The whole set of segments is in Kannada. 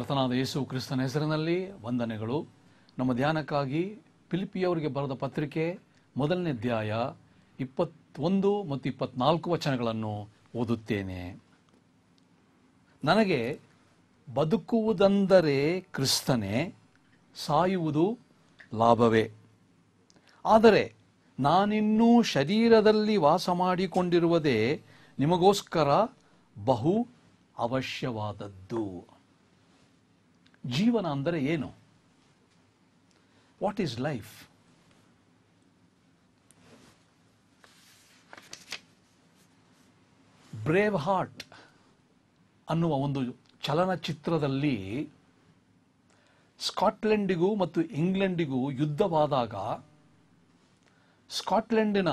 ಕರ್ತನಾದ ಯೇಸು ಕ್ರಿಸ್ತನ ಹೆಸರಿನಲ್ಲಿ ವಂದನೆಗಳು ನಮ್ಮ ಧ್ಯಾನಕ್ಕಾಗಿ ಪಿಲಿಪಿಯವರಿಗೆ ಬರೆದ ಪತ್ರಿಕೆ ಮೊದಲನೇ ಅಧ್ಯಾಯ ಇಪ್ಪತ್ತೊಂದು ಮತ್ತು ಇಪ್ಪತ್ನಾಲ್ಕು ವಚನಗಳನ್ನು ಓದುತ್ತೇನೆ ನನಗೆ ಬದುಕುವುದೆಂದರೆ ಕ್ರಿಸ್ತನೇ ಸಾಯುವುದು ಲಾಭವೇ ಆದರೆ ನಾನಿನ್ನೂ ಶರೀರದಲ್ಲಿ ವಾಸ ಮಾಡಿಕೊಂಡಿರುವುದೇ ನಿಮಗೋಸ್ಕರ ಬಹು ಅವಶ್ಯವಾದದ್ದು ಜೀವನ ಅಂದರೆ ಏನು what is life braveheart ಅನ್ನುವ ಒಂದು ಚಲನಚಿತ್ರದಲ್ಲಿ ಸ್ಕಾಟ್ಲೆಂಡಿಗೂ ಮತ್ತು ಇಂಗ್ಲೆಂಡಿಗೂ ಯುದ್ಧವಾದಾಗ ಸ್ಕಾಟ್ಲೆಂಡಿನ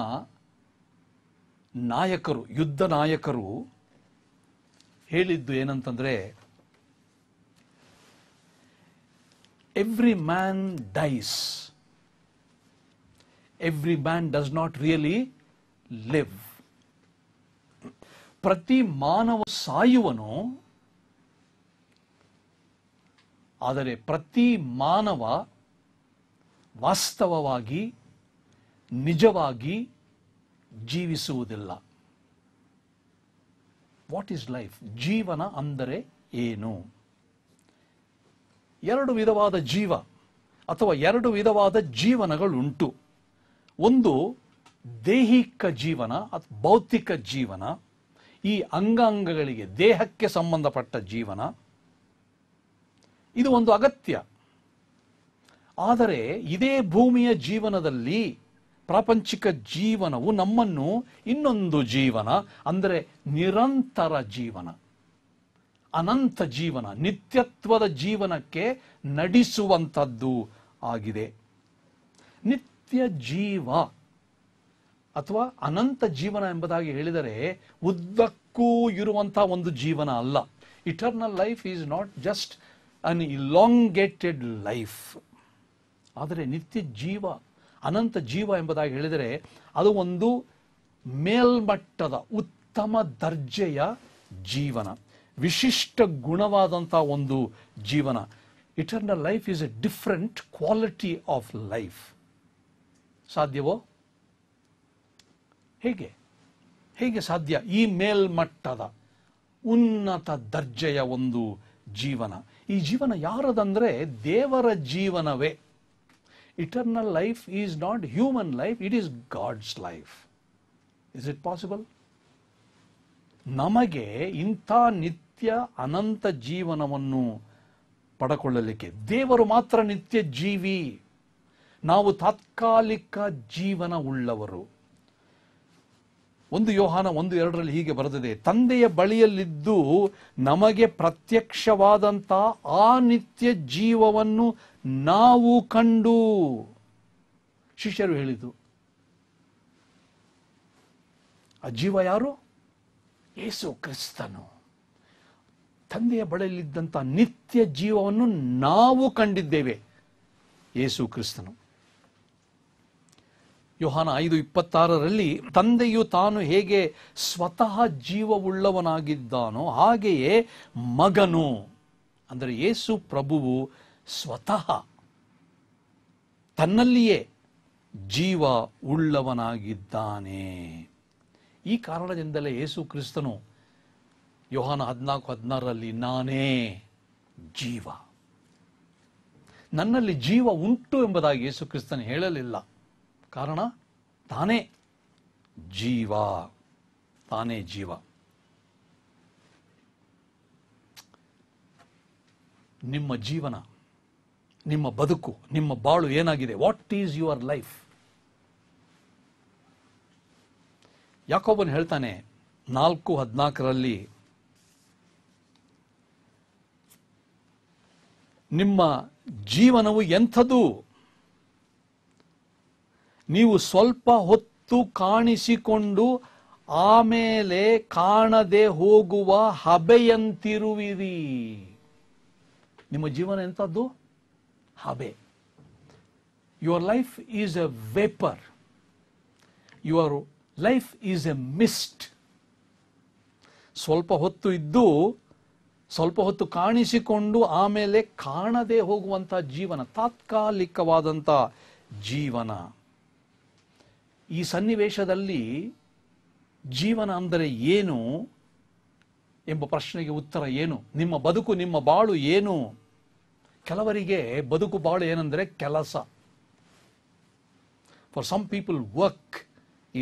ನಾಯಕರು ಯುದ್ಧ ನಾಯಕರು ಹೇಳಿದ್ದು ಏನಂತಂದರೆ every man dies. Every man does not really live. ಪ್ರತಿ ಮಾನವ ಸಾಯುವನು ಆದರೆ ಪ್ರತಿ ಮಾನವ ವಾಸ್ತವವಾಗಿ ನಿಜವಾಗಿ ಜೀವಿಸುವುದಿಲ್ಲ ವಾಟ್ ಈಸ್ ಲೈಫ್ ಜೀವನ ಅಂದರೆ ಏನು ಎರಡು ವಿಧವಾದ ಜೀವ ಅಥವಾ ಎರಡು ವಿಧವಾದ ಜೀವನಗಳುಂಟು ಒಂದು ದೈಹಿಕ ಜೀವನ ಅಥವಾ ಭೌತಿಕ ಜೀವನ ಈ ಅಂಗಾಂಗಗಳಿಗೆ ದೇಹಕ್ಕೆ ಸಂಬಂಧಪಟ್ಟ ಜೀವನ ಇದು ಒಂದು ಅಗತ್ಯ ಆದರೆ ಇದೇ ಭೂಮಿಯ ಜೀವನದಲ್ಲಿ ಪ್ರಾಪಂಚಿಕ ಜೀವನವು ನಮ್ಮನ್ನು ಇನ್ನೊಂದು ಜೀವನ ಅಂದರೆ ನಿರಂತರ ಜೀವನ ಅನಂತ ಜೀವನ ನಿತ್ಯತ್ವದ ಜೀವನಕ್ಕೆ ನಡೆಸುವಂಥದ್ದು ಆಗಿದೆ ನಿತ್ಯ ಜೀವ ಅಥವಾ ಅನಂತ ಜೀವನ ಎಂಬುದಾಗಿ ಹೇಳಿದರೆ ಉದ್ದಕ್ಕೂ ಇರುವಂತಹ ಒಂದು ಜೀವನ ಅಲ್ಲ eternal life is not just an elongated life ಆದರೆ ನಿತ್ಯ ಜೀವ ಅನಂತ ಜೀವ ಎಂಬುದಾಗಿ ಹೇಳಿದರೆ ಅದು ಒಂದು ಮೇಲ್ಮಟ್ಟದ ಉತ್ತಮ ದರ್ಜೆಯ ಜೀವನ ವಿಶಿಷ್ಟ ಗುಣವಾದಂಥ ಒಂದು ಜೀವನ eternal life is a different quality of life ಸಾಧ್ಯವೋ ಹೇಗೆ ಹೇಗೆ ಸಾಧ್ಯ ಈ ಮೇಲ್ಮಟ್ಟದ ಉನ್ನತ ದರ್ಜೆಯ ಒಂದು ಜೀವನ ಈ ಜೀವನ ಯಾರದಂದ್ರೆ ದೇವರ ಜೀವನವೇ eternal life is not human life it is God's life is it possible ನಮಗೆ ಇಂಥ ನಿತ್ಯ ನಿತ್ಯ ಅನಂತ ಜೀವನವನ್ನು ಪಡಕೊಳ್ಳಲಿಕ್ಕೆ ದೇವರು ಮಾತ್ರ ನಿತ್ಯ ಜೀವಿ ನಾವು ತಾತ್ಕಾಲಿಕ ಜೀವನ ಉಳ್ಳವರು ಒಂದು ಯೋಹಾನ ಒಂದು ಎರಡರಲ್ಲಿ ಹೀಗೆ ಬರೆದಿದೆ ತಂದೆಯ ಬಳಿಯಲ್ಲಿದ್ದು ನಮಗೆ ಪ್ರತ್ಯಕ್ಷವಾದಂಥ ಆ ನಿತ್ಯ ಜೀವವನ್ನು ನಾವು ಕಂಡು ಶಿಷ್ಯರು ಹೇಳಿದ್ದು ಆ ಜೀವ ಯಾರು ಯೇಸು ಕ್ರಿಸ್ತನು ತಂದೆಯ ಬಳಲಿದ್ದಂಥ ನಿತ್ಯ ಜೀವವನ್ನು ನಾವು ಕಂಡಿದ್ದೇವೆ ಯೇಸು ಕ್ರಿಸ್ತನು ಯೋಹಾನ ಐದು ಇಪ್ಪತ್ತಾರರಲ್ಲಿ ತಂದೆಯು ತಾನು ಹೇಗೆ ಸ್ವತಃ ಜೀವವುಳ್ಳವನಾಗಿದ್ದಾನೋ ಹಾಗೆಯೇ ಮಗನು ಅಂದರೆ ಯೇಸು ಪ್ರಭುವು ಸ್ವತಃ ತನ್ನಲ್ಲಿಯೇ ಜೀವ ಉಳ್ಳವನಾಗಿದ್ದಾನೆ ಈ ಕಾರಣದಿಂದಲೇ ಯೇಸು ಕ್ರಿಸ್ತನು ಯೋಹಾನ ಹದಿನಾಲ್ಕು ಹದಿನಾರರಲ್ಲಿ ನಾನೇ ಜೀವ ನನ್ನಲ್ಲಿ ಜೀವ ಉಂಟು ಎಂಬುದಾಗಿ ಯೇಸು ಕ್ರಿಸ್ತನ್ ಹೇಳಲಿಲ್ಲ ಕಾರಣ ತಾನೇ ಜೀವ ತಾನೇ ಜೀವ ನಿಮ್ಮ ಜೀವನ ನಿಮ್ಮ ಬದುಕು ನಿಮ್ಮ ಬಾಳು ಏನಾಗಿದೆ ವಾಟ್ ಈಸ್ ಯುವರ್ ಲೈಫ್ ಯಾಕೋಬನ್ ಹೇಳ್ತಾನೆ ನಾಲ್ಕು ಹದಿನಾಲ್ಕರಲ್ಲಿ ನಿಮ್ಮ ಜೀವನವು ಎಂಥದು ನೀವು ಸ್ವಲ್ಪ ಹೊತ್ತು ಕಾಣಿಸಿಕೊಂಡು ಆಮೇಲೆ ಕಾಣದೆ ಹೋಗುವ ಹಬೆಯಂತಿರುವಿರಿ ನಿಮ್ಮ ಜೀವನ ಎಂಥದ್ದು ಹಬೆ your life is a vapour your life is a mist ಸ್ವಲ್ಪ ಹೊತ್ತು ಇದ್ದು ಸ್ವಲ್ಪ ಹೊತ್ತು ಕಾಣಿಸಿಕೊಂಡು ಆಮೇಲೆ ಕಾಣದೇ ಹೋಗುವಂಥ ಜೀವನ ತಾತ್ಕಾಲಿಕವಾದಂಥ ಜೀವನ ಈ ಸನ್ನಿವೇಶದಲ್ಲಿ ಜೀವನ ಅಂದರೆ ಏನು ಎಂಬ ಪ್ರಶ್ನೆಗೆ ಉತ್ತರ ಏನು ನಿಮ್ಮ ಬದುಕು ನಿಮ್ಮ ಬಾಳು ಏನು ಕೆಲವರಿಗೆ ಬದುಕು ಬಾಳು ಏನಂದರೆ ಕೆಲಸ for some people work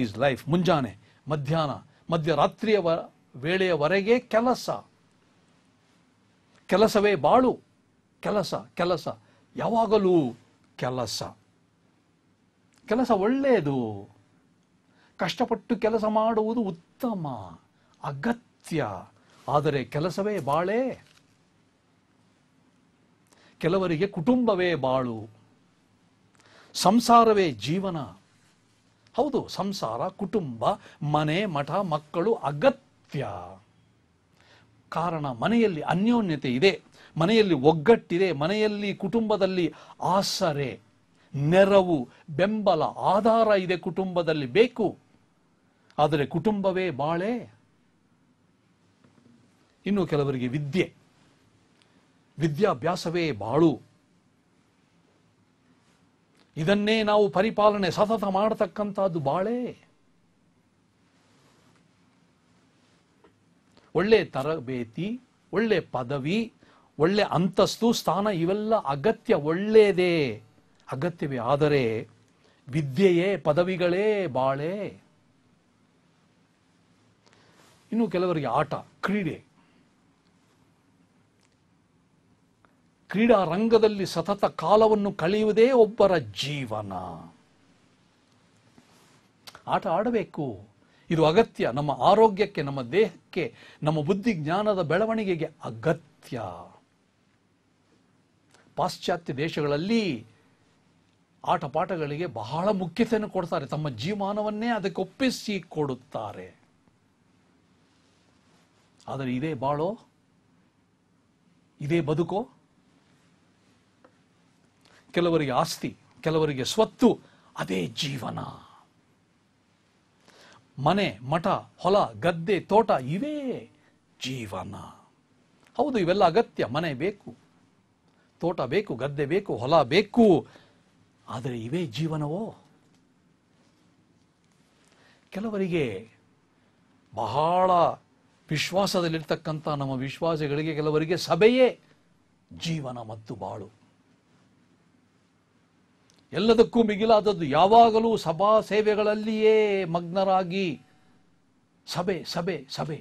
is life ಮುಂಜಾನೆ ಮಧ್ಯಾಹ್ನ ಮಧ್ಯರಾತ್ರಿಯ ವೇಳೆಯವರೆಗೆ ಕೆಲಸ ಕೆಲಸವೇ ಬಾಳು ಕೆಲಸ ಕೆಲಸ ಯಾವಾಗಲೂ ಕೆಲಸ ಕೆಲಸ ಒಳ್ಳೆಯದು ಕಷ್ಟಪಟ್ಟು ಕೆಲಸ ಮಾಡುವುದು ಉತ್ತಮ ಅಗತ್ಯ ಆದರೆ ಕೆಲಸವೇ ಬಾಳೆ ಕೆಲವರಿಗೆ ಕುಟುಂಬವೇ ಬಾಳು ಸಂಸಾರವೇ ಜೀವನ ಹೌದು ಸಂಸಾರ ಕುಟುಂಬ ಮನೆ ಮಠ ಮಕ್ಕಳು ಅಗತ್ಯ ಕಾರಣ ಮನೆಯಲ್ಲಿ ಅನ್ಯೋನ್ಯತೆ ಇದೆ ಮನೆಯಲ್ಲಿ ಒಗ್ಗಟ್ಟಿದೆ ಮನೆಯಲ್ಲಿ ಕುಟುಂಬದಲ್ಲಿ ಆಸರೆ ನೆರವು ಬೆಂಬಲ ಆಧಾರ ಇದೆ ಕುಟುಂಬದಲ್ಲಿ ಬೇಕು ಆದರೆ ಕುಟುಂಬವೇ ಬಾಳೆ ಇನ್ನು ಕೆಲವರಿಗೆ ವಿದ್ಯೆ ವಿದ್ಯಾಭ್ಯಾಸವೇ ಬಾಳು ಇದನ್ನೇ ನಾವು ಪರಿಪಾಲನೆ ಸತತ ಮಾಡತಕ್ಕಂಥದ್ದು ಬಾಳೆ ಒಳ್ಳೆ ತರಬೇತಿ ಒಳ್ಳೆ ಪದವಿ ಒಳ್ಳೆ ಅಂತಸ್ತು ಸ್ಥಾನ ಇವೆಲ್ಲ ಅಗತ್ಯ ಒಳ್ಳೆಯದೇ ಅಗತ್ಯವೇ ಆದರೆ ವಿದ್ಯೆಯೇ ಪದವಿಗಳೇ ಬಾಳೆ ಇನ್ನು ಕೆಲವರಿಗೆ ಆಟ ಕ್ರೀಡೆ ಕ್ರೀಡಾ ರಂಗದಲ್ಲಿ ಸತತ ಕಾಲವನ್ನು ಕಳೆಯುವುದೇ ಒಬ್ಬರ ಜೀವನ ಆಟ ಆಡಬೇಕು ಇದು ಅಗತ್ಯ ನಮ್ಮ ಆರೋಗ್ಯಕ್ಕೆ ನಮ್ಮ ದೇಹಕ್ಕೆ ನಮ್ಮ ಬುದ್ಧಿ ಜ್ಞಾನದ ಬೆಳವಣಿಗೆಗೆ ಅಗತ್ಯ ಪಾಶ್ಚಾತ್ಯ ದೇಶಗಳಲ್ಲಿ ಆಟಪಾಠಗಳಿಗೆ ಬಹಳ ಮುಖ್ಯತೆಯನ್ನು ಕೊಡ್ತಾರೆ ತಮ್ಮ ಜೀವಮಾನವನ್ನೇ ಅದಕ್ಕೆ ಒಪ್ಪಿಸಿ ಕೊಡುತ್ತಾರೆ ಆದರೆ ಇದೇ ಬಾಳೋ ಇದೇ ಬದುಕೋ ಕೆಲವರಿಗೆ ಆಸ್ತಿ ಕೆಲವರಿಗೆ ಸ್ವತ್ತು ಅದೇ ಜೀವನ ಮನೆ ಮಠ ಹೊಲ ಗದ್ದೆ ತೋಟ ಇವೇ ಜೀವನ ಹೌದು ಇವೆಲ್ಲ ಅಗತ್ಯ ಮನೆ ಬೇಕು ತೋಟ ಬೇಕು ಗದ್ದೆ ಬೇಕು ಹೊಲ ಬೇಕು ಆದರೆ ಇವೇ ಜೀವನವೋ ಕೆಲವರಿಗೆ ಬಹಳ ವಿಶ್ವಾಸದಲ್ಲಿರ್ತಕ್ಕಂಥ ನಮ್ಮ ವಿಶ್ವಾಸಗಳಿಗೆ ಕೆಲವರಿಗೆ ಸಭೆಯೇ ಜೀವನ ಮತ್ತು ಬಾಳು ಎಲ್ಲದಕ್ಕೂ ಮಿಗಿಲಾದದ್ದು ಯಾವಾಗಲೂ ಸಭಾ ಸೇವೆಗಳಲ್ಲಿಯೇ ಮಗ್ನರಾಗಿ ಸಭೆ ಸಭೆ ಸಭೆ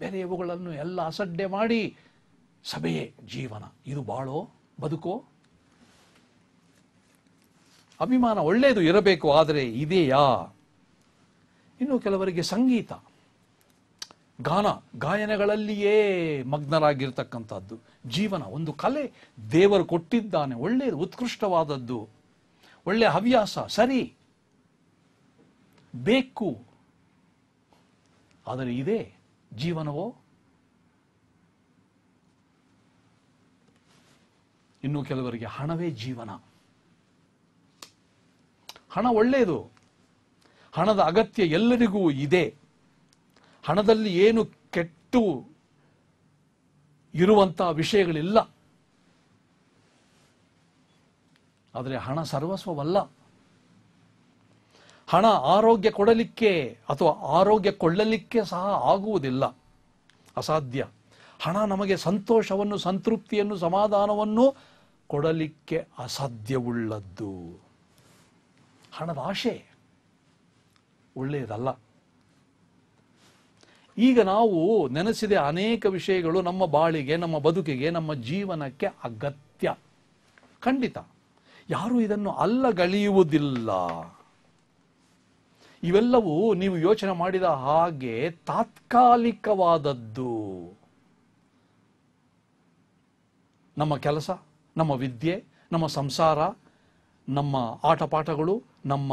ಬೇರೆಯವುಗಳನ್ನು ಎಲ್ಲ ಅಸಡ್ಡೆ ಮಾಡಿ ಸಭೆಯೇ ಜೀವನ ಇದು ಬಾಳೋ ಬದುಕೋ ಅಭಿಮಾನ ಒಳ್ಳೆಯದು ಇರಬೇಕು ಆದರೆ ಇದೆಯಾ ಇನ್ನು ಕೆಲವರಿಗೆ ಸಂಗೀತ ಗಾನ ಗಾಯನಗಳಲ್ಲಿಯೇ ಮಗ್ನರಾಗಿರ್ತಕ್ಕಂಥದ್ದು ಜೀವನ ಒಂದು ಕಲೆ ದೇವರು ಕೊಟ್ಟಿದ್ದಾನೆ ಒಳ್ಳೆಯದು ಉತ್ಕೃಷ್ಟವಾದದ್ದು ಒಳ್ಳೆ ಹವ್ಯಾಸ ಸರಿ ಬೇಕು ಆದರೆ ಇದೇ ಜೀವನವೋ ಇನ್ನು ಕೆಲವರಿಗೆ ಹಣವೇ ಜೀವನ ಹಣ ಒಳ್ಳೆಯದು ಹಣದ ಅಗತ್ಯ ಎಲ್ಲರಿಗೂ ಇದೆ ಹಣದಲ್ಲಿ ಏನು ಕೆಟ್ಟು ಇರುವಂತಹ ವಿಷಯಗಳಿಲ್ಲ ಆದರೆ ಹಣ ಸರ್ವಸ್ವವಲ್ಲ ಹಣ ಆರೋಗ್ಯ ಕೊಡಲಿಕ್ಕೆ ಅಥವಾ ಆರೋಗ್ಯ ಕೊಳ್ಳಲಿಕ್ಕೆ ಸಹ ಆಗುವುದಿಲ್ಲ ಅಸಾಧ್ಯ ಹಣ ನಮಗೆ ಸಂತೋಷವನ್ನು ಸಂತೃಪ್ತಿಯನ್ನು ಸಮಾಧಾನವನ್ನು ಕೊಡಲಿಕ್ಕೆ ಅಸಾಧ್ಯವುಳ್ಳದ್ದು ಹಣದ ಆಶೆ ಒಳ್ಳೆಯದಲ್ಲ ಈಗ ನಾವು ನೆನೆಸಿದ ಅನೇಕ ವಿಷಯಗಳು ನಮ್ಮ ಬಾಳಿಗೆ ನಮ್ಮ ಬದುಕಿಗೆ ನಮ್ಮ ಜೀವನಕ್ಕೆ ಅಗತ್ಯ ಖಂಡಿತ ಯಾರು ಇದನ್ನು ಅಲ್ಲಗಳೆಯುವುದಿಲ್ಲ ಇವೆಲ್ಲವೂ ನೀವು ಯೋಚನೆ ಮಾಡಿದ ಹಾಗೆ ತಾತ್ಕಾಲಿಕವಾದದ್ದು ನಮ್ಮ ಕೆಲಸ ನಮ್ಮ ವಿದ್ಯೆ ನಮ್ಮ ಸಂಸಾರ ನಮ್ಮ ಆಟಪಾಠಗಳು ನಮ್ಮ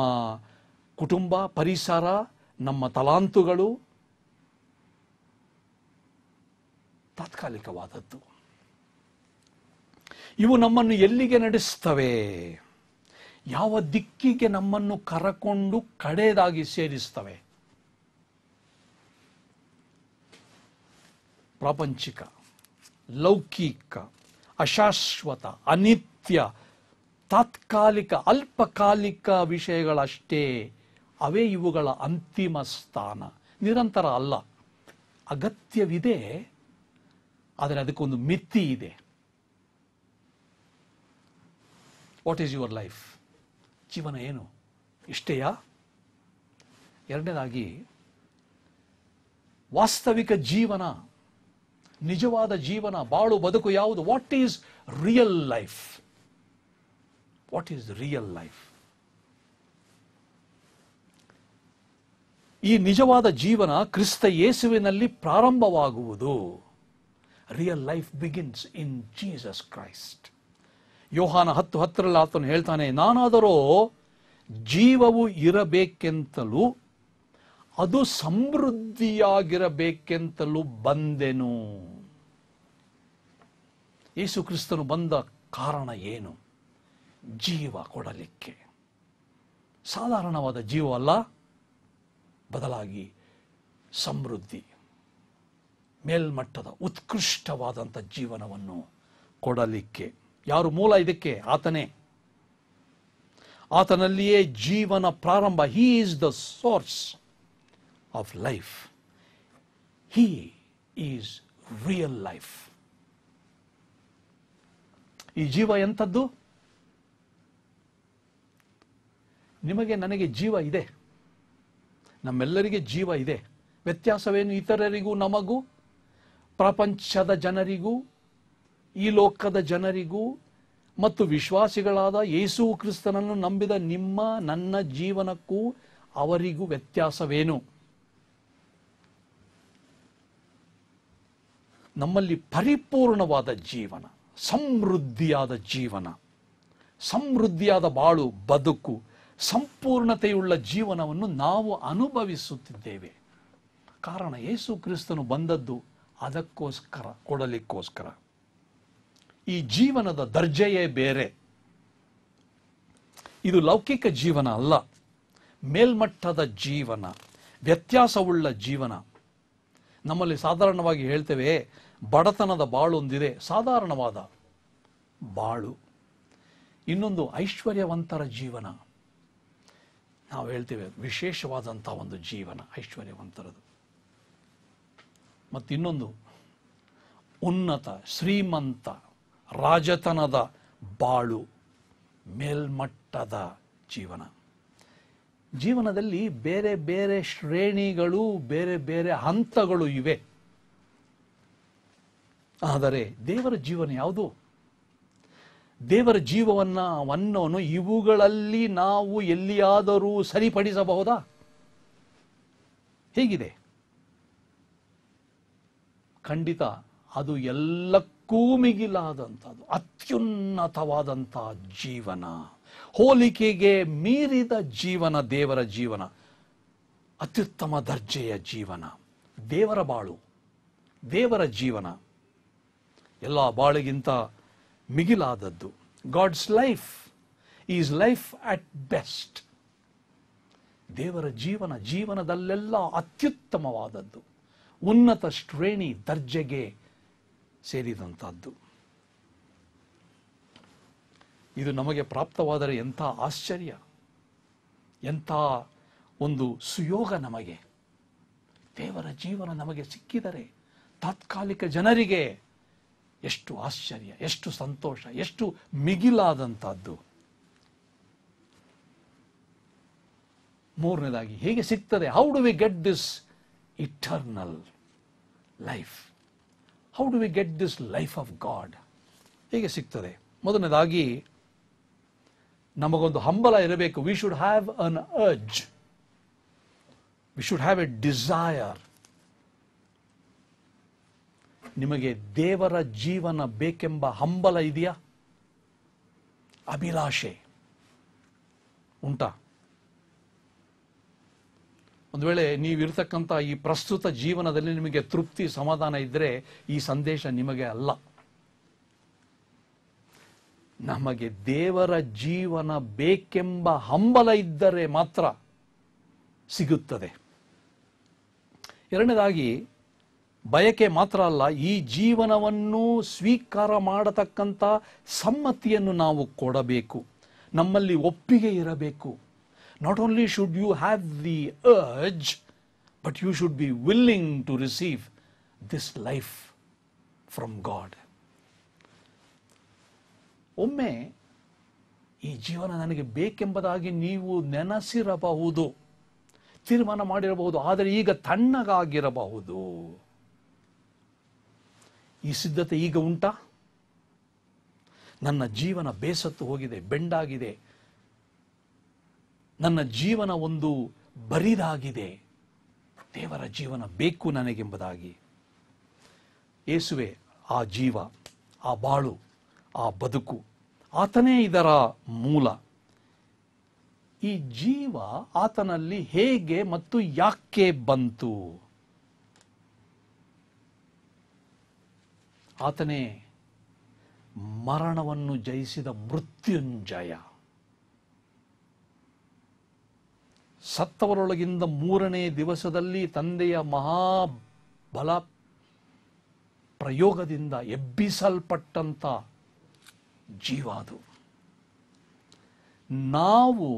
ಕುಟುಂಬ ಪರಿಸರ ನಮ್ಮ ತಲಾಂತುಗಳು ತಾತ್ಕಾಲಿಕವಾದದ್ದು ಇವು ನಮ್ಮನ್ನು ಎಲ್ಲಿಗೆ ನಡೆಸ್ತವೆ ಯಾವ ದಿಕ್ಕಿಗೆ ನಮ್ಮನ್ನು ಕರಕೊಂಡು ಕಡೆಯದಾಗಿ ಸೇರಿಸ್ತವೆ ಪ್ರಾಪಂಚಿಕ ಲೌಕಿಕ ಅಶಾಶ್ವತ ಅನಿತ್ಯ ತಾತ್ಕಾಲಿಕ ಅಲ್ಪಕಾಲಿಕ ವಿಷಯಗಳಷ್ಟೇ ಅವೇ ಇವುಗಳ ಅಂತಿಮ ಸ್ಥಾನ ನಿರಂತರ ಅಲ್ಲ ಅಗತ್ಯವಿದೆ ಆದರೆ ಅದಕ್ಕೊಂದು ಮಿತಿ ಇದೆ ವಾಟ್ ಈಸ್ ಯುವರ್ ಲೈಫ್ ಜೀವನ ಏನು ಇಷ್ಟೆಯಾ ಎರಡನೇದಾಗಿ ವಾಸ್ತವಿಕ ಜೀವನ ನಿಜವಾದ ಜೀವನ ಬಾಳು ಬದುಕು ಯಾವುದು what is real life what is real life ಈ ನಿಜವಾದ ಜೀವನ ಕ್ರಿಸ್ತ ಯೇಸುವಿನಲ್ಲಿ ಪ್ರಾರಂಭವಾಗುವುದು real life begins in Jesus Christ ಯೋಹಾನ ಹತ್ತು ಹತ್ತರಲ್ಲಿ ಆತನು ಹೇಳ್ತಾನೆ ನಾನಾದರೂ ಜೀವವು ಇರಬೇಕೆಂತಲೂ ಅದು ಸಮೃದ್ಧಿಯಾಗಿರಬೇಕೆಂತಲೂ ಬಂದೆನು ಯೇಸು ಕ್ರಿಸ್ತನು ಬಂದ ಕಾರಣ ಏನು ಜೀವ ಕೊಡಲಿಕ್ಕೆ ಸಾಧಾರಣವಾದ ಜೀವ ಅಲ್ಲ ಬದಲಾಗಿ ಸಮೃದ್ಧಿ ಮೇಲ್ಮಟ್ಟದ ಉತ್ಕೃಷ್ಟವಾದಂಥ ಜೀವನವನ್ನು ಕೊಡಲಿಕ್ಕೆ ಯಾರು ಮೂಲ ಇದಕ್ಕೆ ಆತನೇ ಆತನಲ್ಲಿಯೇ ಜೀವನ ಪ್ರಾರಂಭ he is the source of life he is real life ಈ ಜೀವ ಎಂಥದ್ದು ನಿಮಗೆ ನನಗೆ ಜೀವ ಇದೆ ನಮ್ಮೆಲ್ಲರಿಗೆ ಜೀವ ಇದೆ ವ್ಯತ್ಯಾಸವೇನು ಇತರರಿಗೂ ನಮಗೂ ಪ್ರಪಂಚದ ಜನರಿಗೂ ಈ ಲೋಕದ ಜನರಿಗೂ ಮತ್ತು ವಿಶ್ವಾಸಿಗಳಾದ ಯೇಸು ಕ್ರಿಸ್ತನನ್ನು ನಂಬಿದ ನಿಮ್ಮ ನನ್ನ ಜೀವನಕ್ಕೂ ಅವರಿಗೂ ವ್ಯತ್ಯಾಸವೇನು ನಮ್ಮಲ್ಲಿ ಪರಿಪೂರ್ಣವಾದ ಜೀವನ ಸಮೃದ್ಧಿಯಾದ ಜೀವನ ಸಮೃದ್ಧಿಯಾದ ಬಾಳು ಬದುಕು ಸಂಪೂರ್ಣತೆಯುಳ್ಳ ಜೀವನವನ್ನು ನಾವು ಅನುಭವಿಸುತ್ತಿದ್ದೇವೆ ಕಾರಣ ಯೇಸು ಕ್ರಿಸ್ತನು ಬಂದದ್ದು ಅದಕ್ಕೋಸ್ಕರ ಕೊಡಲಿಕ್ಕೋಸ್ಕರ ಈ ಜೀವನದ ದರ್ಜೆಯೇ ಬೇರೆ ಇದು ಲೌಕಿಕ ಜೀವನ ಅಲ್ಲ ಮೇಲ್ಮಟ್ಟದ ಜೀವನ ವ್ಯತ್ಯಾಸವುಳ್ಳ ಜೀವನ ನಮ್ಮಲ್ಲಿ ಸಾಧಾರಣವಾಗಿ ಹೇಳ್ತೇವೆ ಬಡತನದ ಬಾಳೊಂದಿದೆ ಸಾಧಾರಣವಾದ ಬಾಳು ಇನ್ನೊಂದು ಐಶ್ವರ್ಯವಂತರ ಜೀವನ ನಾವು ಹೇಳ್ತೇವೆ ವಿಶೇಷವಾದಂಥ ಒಂದು ಜೀವನ ಐಶ್ವರ್ಯವಂತರದು ಮತ್ತಿನ್ನೊಂದು ಉನ್ನತ ಶ್ರೀಮಂತ ರಾಜತನದ ಬಾಳು ಮೇಲ್ಮಟ್ಟದ ಜೀವನ ಜೀವನದಲ್ಲಿ ಬೇರೆ ಬೇರೆ ಶ್ರೇಣಿಗಳು ಬೇರೆ ಬೇರೆ ಹಂತಗಳು ಇವೆ ಆದರೆ ದೇವರ ಜೀವನ ಯಾವುದು ದೇವರ ಜೀವವನ್ನ ಅನ್ನೋನು ಇವುಗಳಲ್ಲಿ ನಾವು ಎಲ್ಲಿಯಾದರೂ ಸರಿಪಡಿಸಬಹುದಾ ಹೇಗಿದೆ ಖಂಡಿತ ಅದು ಎಲ್ಲ ಕೂಮಿಗಿಲಾದಂಥದ್ದು ಅತ್ಯುನ್ನತವಾದಂಥ ಜೀವನ ಹೋಲಿಕೆಗೆ ಮೀರಿದ ಜೀವನ ದೇವರ ಜೀವನ ಅತ್ಯುತ್ತಮ ದರ್ಜೆಯ ಜೀವನ ದೇವರ ಬಾಳು ದೇವರ ಜೀವನ ಎಲ್ಲ ಬಾಳಿಗಿಂತ ಮಿಗಿಲಾದದ್ದು God's life is life at best ದೇವರ ಜೀವನ ಜೀವನದಲ್ಲೆಲ್ಲ ಅತ್ಯುತ್ತಮವಾದದ್ದು ಉನ್ನತ ಶ್ರೇಣಿ ದರ್ಜೆಗೆ ಸೇರಿದಂಥದ್ದು ಇದು ನಮಗೆ ಪ್ರಾಪ್ತವಾದರೆ ಎಂಥ ಆಶ್ಚರ್ಯ ಎಂಥ ಒಂದು ಸುಯೋಗ ನಮಗೆ ದೇವರ ಜೀವನ ನಮಗೆ ಸಿಕ್ಕಿದರೆ ತಾತ್ಕಾಲಿಕ ಜನರಿಗೆ ಎಷ್ಟು ಆಶ್ಚರ್ಯ ಎಷ್ಟು ಸಂತೋಷ ಎಷ್ಟು ಮಿಗಿಲಾದಂಥದ್ದು ಮೂರನೇದಾಗಿ ಹೇಗೆ ಸಿಗ್ತದೆ how do we get this eternal life how do we get this life of God ಹೇಗೆ ಸಿಗ್ತದೆ ಮೊದಲನೇದಾಗಿ ನಮಗೊಂದು ಹಂಬಲ ಇರಬೇಕು we should have an urge we should have a desire ನಿಮಗೆ ದೇವರ ಜೀವನ ಬೇಕೆಂಬ ಹಂಬಲ ಇದೆಯಾ ಅಭಿಲಾಷೆ ಉಂಟಾ ಒಂದು ವೇಳೆ ನೀವಿರತಕ್ಕಂಥ ಈ ಪ್ರಸ್ತುತ ಜೀವನದಲ್ಲಿ ನಿಮಗೆ ತೃಪ್ತಿ ಸಮಾಧಾನ ಇದ್ದರೆ ಈ ಸಂದೇಶ ನಿಮಗೆ ಅಲ್ಲ ನಮಗೆ ದೇವರ ಜೀವನ ಬೇಕೆಂಬ ಹಂಬಲ ಇದ್ದರೆ ಮಾತ್ರ ಸಿಗುತ್ತದೆ ಎರಡನೇದಾಗಿ ಬಯಕೆ ಮಾತ್ರ ಅಲ್ಲ ಈ ಜೀವನವನ್ನು ಸ್ವೀಕಾರ ಮಾಡತಕ್ಕಂಥ ಸಮ್ಮತಿಯನ್ನು ನಾವು ಕೊಡಬೇಕು ನಮ್ಮಲ್ಲಿ ಒಪ್ಪಿಗೆ ಇರಬೇಕು not only should you have the urge, but you should be willing to receive this life from God. ಒಮ್ಮೆ ಈ ಜೀವನ ನನಗೆ ಬೇಕೆಂಬುದಾಗಿ ನೀವು ನೆನೆಸಿರಬಹುದು ತೀರ್ಮಾನ ಮಾಡಿರಬಹುದು ಆದರೆ ಈಗ ತಣ್ಣಗಾಗಿರಬಹುದು ಈ ಸಿದ್ಧತೆ ಈಗ ಉಂಟಾ ನನ್ನ ಜೀವನ ಬೇಸತ್ತು ಹೋಗಿದೆ ಬೆಂಡಾಗಿದೆ ನನ್ನ ಜೀವನ ಒಂದು ಬರಿದಾಗಿದೆ ದೇವರ ಜೀವನ ಬೇಕು ನನಗೆಂಬುದಾಗಿ ಏಸುವೆ ಆ ಜೀವ ಆ ಬಾಳು ಆ ಬದುಕು ಆತನೇ ಇದರ ಮೂಲ ಈ ಜೀವ ಆತನಲ್ಲಿ ಹೇಗೆ ಮತ್ತು ಯಾಕೆ ಬಂತು ಆತನೇ ಮರಣವನ್ನು ಜಯಿಸಿದ ಮೃತ್ಯುಂಜಯ ಸತ್ತವರೊಳಗಿಂದ ಮೂರನೇ ದಿವಸದಲ್ಲಿ ತಂದೆಯ ಮಹಾ ಬಲ ಪ್ರಯೋಗದಿಂದ ಎಬ್ಬಿಸಲ್ಪಟ್ಟಂತ ಜೀವ ಅದು ನಾವು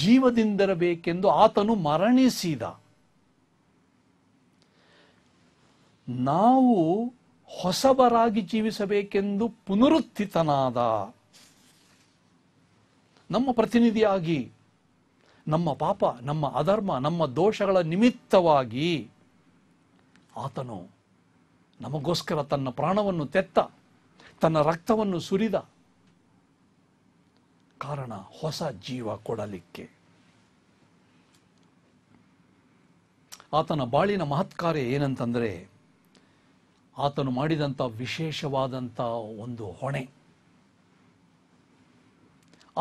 ಜೀವದಿಂದಿರಬೇಕೆಂದು ಆತನು ಮರಣಿಸಿದ ನಾವು ಹೊಸಬರಾಗಿ ಜೀವಿಸಬೇಕೆಂದು ಪುನರುತ್ಥಿತನಾದ ನಮ್ಮ ಪ್ರತಿನಿಧಿಯಾಗಿ ನಮ್ಮ ಪಾಪ ನಮ್ಮ ಅಧರ್ಮ ನಮ್ಮ ದೋಷಗಳ ನಿಮಿತ್ತವಾಗಿ ಆತನು ನಮಗೋಸ್ಕರ ತನ್ನ ಪ್ರಾಣವನ್ನು ತೆತ್ತ ತನ್ನ ರಕ್ತವನ್ನು ಸುರಿದ ಕಾರಣ ಹೊಸ ಜೀವ ಕೊಡಲಿಕ್ಕೆ ಆತನ ಬಾಳಿನ ಮಹತ್ಕಾರ್ಯ ಏನಂತಂದರೆ ಆತನು ಮಾಡಿದಂಥ ವಿಶೇಷವಾದಂಥ ಒಂದು ಹೊಣೆ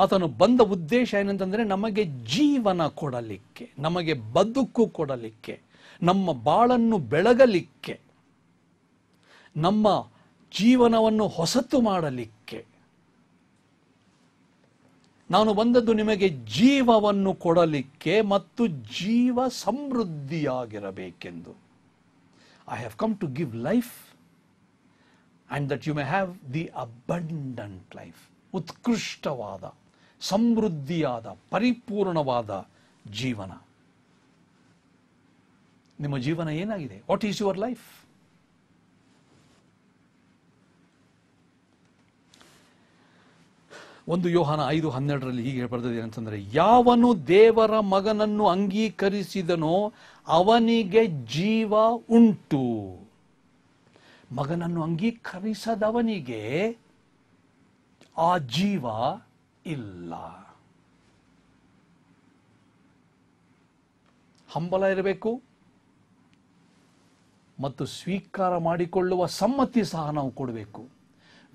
ಆತನು ಬಂದ ಉದ್ದೇಶ ಏನಂತಂದರೆ ನಮಗೆ ಜೀವನ ಕೊಡಲಿಕ್ಕೆ ನಮಗೆ ಬದುಕು ಕೊಡಲಿಕ್ಕೆ ನಮ್ಮ ಬಾಳನ್ನು ಬೆಳಗಲಿಕ್ಕೆ ನಮ್ಮ ಜೀವನವನ್ನು ಹೊಸತು ಮಾಡಲಿಕ್ಕೆ ನಾನು ಬಂದದ್ದು ನಿಮಗೆ ಜೀವವನ್ನು ಕೊಡಲಿಕ್ಕೆ ಮತ್ತು ಜೀವ ಸಮೃದ್ಧಿಯಾಗಿರಬೇಕೆಂದು I have come to give life and that you may have the abundant life ಉತ್ಕೃಷ್ಟವಾದ ಸಮೃದ್ಧಿಯಾದ ಪರಿಪೂರ್ಣವಾದ ಜೀವನ ನಿಮ್ಮ ಜೀವನ ಏನಾಗಿದೆ ವಾಟ್ ಈಸ್ ಯುವರ್ ಲೈಫ್ ಒಂದು ಯೋಹನ ಐದು ಹನ್ನೆರಡರಲ್ಲಿ ಹೀಗೆ ಬರೆದಿದೆ ಅಂತಂದ್ರೆ ಯಾವನು ದೇವರ ಮಗನನ್ನು ಅಂಗೀಕರಿಸಿದನೋ ಅವನಿಗೆ ಜೀವ ಉಂಟು ಮಗನನ್ನು ಅಂಗೀಕರಿಸದವನಿಗೆ ಆ ಜೀವ ಇಲ್ಲ ಹಂಬಲ ಇರಬೇಕು ಮತ್ತು ಸ್ವೀಕಾರ ಮಾಡಿಕೊಳ್ಳುವ ಸಮ್ಮತಿ ಸಹ ನಾವು ಕೊಡಬೇಕು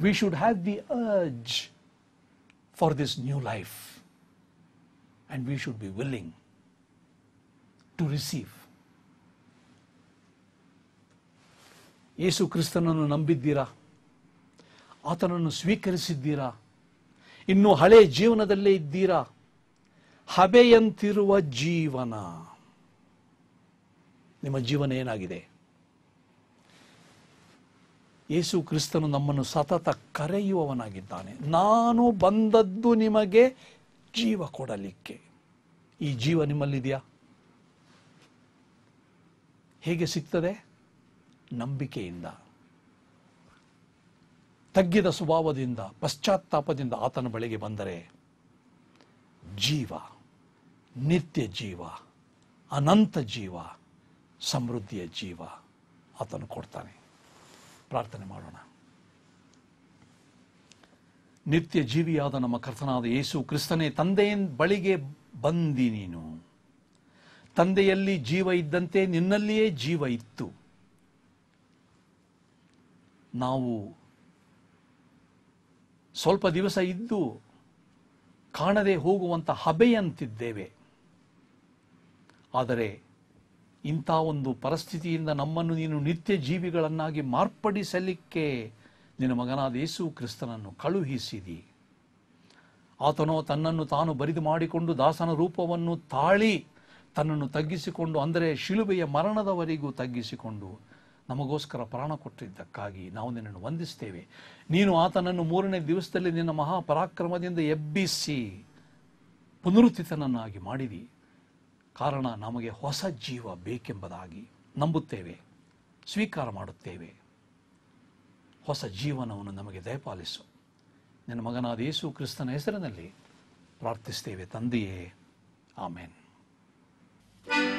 we should have the urge for this new life and we should be willing to receive ಯೇಸು ಕ್ರಿಸ್ತನನ್ನು ನಂಬಿದ್ದೀರಾ ಆತನನ್ನು ಸ್ವೀಕರಿಸಿದ್ದೀರಾ ಇನ್ನು ಹಳೆ ಜೀವನದಲ್ಲೇ ಇದ್ದೀರಾ ಹಬೆಯಂತಿರುವ ಜೀವನ ನಿಮ್ಮ ಜೀವನ ಏನಾಗಿದೆ ಯೇಸು ಕ್ರಿಸ್ತನು ನಮ್ಮನ್ನು ಸತತ ಕರೆಯುವವನಾಗಿದ್ದಾನೆ ನಾನು ಬಂದದ್ದು ನಿಮಗೆ ಜೀವ ಕೊಡಲಿಕ್ಕೆ ಈ ಜೀವ ನಿಮ್ಮಲ್ಲಿದೆಯಾ ಹೇಗೆ ಸಿಗ್ತದೆ ನಂಬಿಕೆಯಿಂದ ತಗ್ಗಿದ ಸ್ವಭಾವದಿಂದ ಪಶ್ಚಾತ್ತಾಪದಿಂದ ಆತನ ಬಳಿಗೆ ಬಂದರೆ ಜೀವ ನಿತ್ಯ ಜೀವ ಅನಂತ ಜೀವ ಸಮೃದ್ಧಿಯ ಜೀವ ಆತನು ಕೊಡ್ತಾನೆ ಪ್ರಾರ್ಥನೆ ಮಾಡೋಣ ನಿತ್ಯ ಜೀವಿಯಾದ ನಮ್ಮ ಕರ್ತನಾದ ಯೇಸು ಕ್ರಿಸ್ತನೇ ತಂದೆಯ ಬಳಿಗೆ ಬಂದಿ ನೀನು ತಂದೆಯಲ್ಲಿ ಜೀವ ಇದ್ದಂತೆ ನಿನ್ನಲ್ಲಿಯೇ ಜೀವ ಇತ್ತು ನಾವು ಸ್ವಲ್ಪ ದಿವಸ ಇದ್ದು ಕಾಣದೆ ಹೋಗುವಂಥ ಹಬೆಯಂತಿದ್ದೇವೆ ಆದರೆ ಇಂಥ ಒಂದು ಪರಿಸ್ಥಿತಿಯಿಂದ ನಮ್ಮನ್ನು ನೀನು ನಿತ್ಯ ಜೀವಿಗಳನ್ನಾಗಿ ಮಾರ್ಪಡಿಸಲಿಕ್ಕೆ ನಿನ್ನ ಮಗನಾದ ಯೇಸು ಕ್ರಿಸ್ತನನ್ನು ಕಳುಹಿಸಿದಿ ಆತನೋ ತನ್ನನ್ನು ತಾನು ಬರಿದು ಮಾಡಿಕೊಂಡು ದಾಸನ ರೂಪವನ್ನು ತಾಳಿ ತನ್ನನ್ನು ತಗ್ಗಿಸಿಕೊಂಡು ಅಂದರೆ ಶಿಲುಬೆಯ ಮರಣದವರೆಗೂ ತಗ್ಗಿಸಿಕೊಂಡು ನಮಗೋಸ್ಕರ ಪ್ರಾಣ ಕೊಟ್ಟಿದ್ದಕ್ಕಾಗಿ ನಾವು ನಿನ್ನನ್ನು ವಂದಿಸ್ತೇವೆ ನೀನು ಆತನನ್ನು ಮೂರನೇ ದಿವಸದಲ್ಲಿ ನಿನ್ನ ಮಹಾಪರಾಕ್ರಮದಿಂದ ಎಬ್ಬಿಸಿ ಪುನರುತ್ಥಿತನನ್ನಾಗಿ ಮಾಡಿದಿ ಕಾರಣ ನಮಗೆ ಹೊಸ ಜೀವ ಬೇಕೆಂಬುದಾಗಿ ನಂಬುತ್ತೇವೆ ಸ್ವೀಕಾರ ಮಾಡುತ್ತೇವೆ ಹೊಸ ಜೀವನವನ್ನು ನಮಗೆ ದಯಪಾಲಿಸು ನಿನ್ನ ಮಗನಾದ ಯೇಸು ಕ್ರಿಸ್ತನ ಹೆಸರಿನಲ್ಲಿ ಪ್ರಾರ್ಥಿಸ್ತೇವೆ ತಂದೆಯೇ ಆಮೇನ್